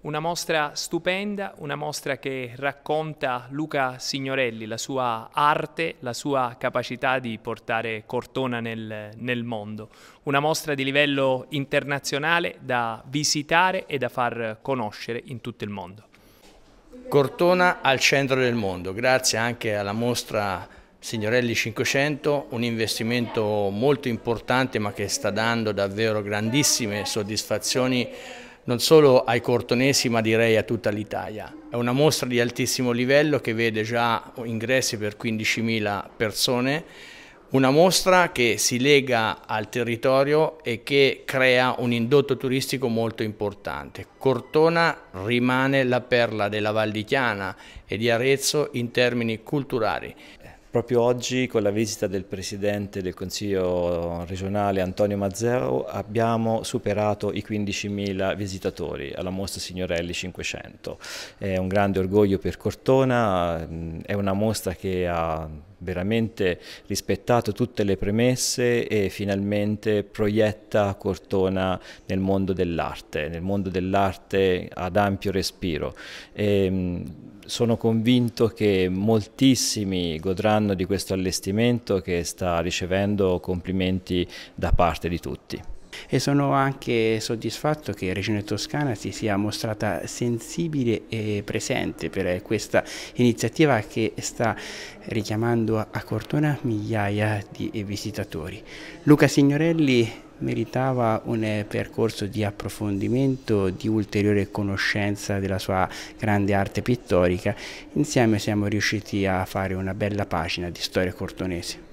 Una mostra stupenda, una mostra che racconta Luca Signorelli, la sua arte, la sua capacità di portare Cortona nel, nel, mondo. Una mostra di livello internazionale da visitare e da far conoscere in tutto il mondo. Cortona al centro del mondo, grazie anche alla mostra Signorelli 500, un investimento molto importante ma che sta dando davvero grandissime soddisfazioni non solo ai cortonesi ma direi a tutta l'Italia. È una mostra di altissimo livello che vede già ingressi per 15.000 persone, una mostra che si lega al territorio e che crea un indotto turistico molto importante. Cortona rimane la perla della Val di Chiana e di Arezzo in termini culturali. Proprio oggi con la visita del Presidente del Consiglio regionale Antonio Mazzeo abbiamo superato i 15.000 visitatori alla mostra Signorelli 500. È un grande orgoglio per Cortona, è una mostra che ha veramente rispettato tutte le premesse e finalmente proietta Cortona nel mondo dell'arte, nel mondo dell'arte ad ampio respiro. E, ehm, sono convinto che moltissimi godranno di questo allestimento che sta ricevendo complimenti da parte di tutti e sono anche soddisfatto che Regione Toscana si sia mostrata sensibile e presente per questa iniziativa che sta richiamando a Cortona migliaia di visitatori. Luca Signorelli meritava un percorso di approfondimento, di ulteriore conoscenza della sua grande arte pittorica. Insieme siamo riusciti a fare una bella pagina di storia cortonese.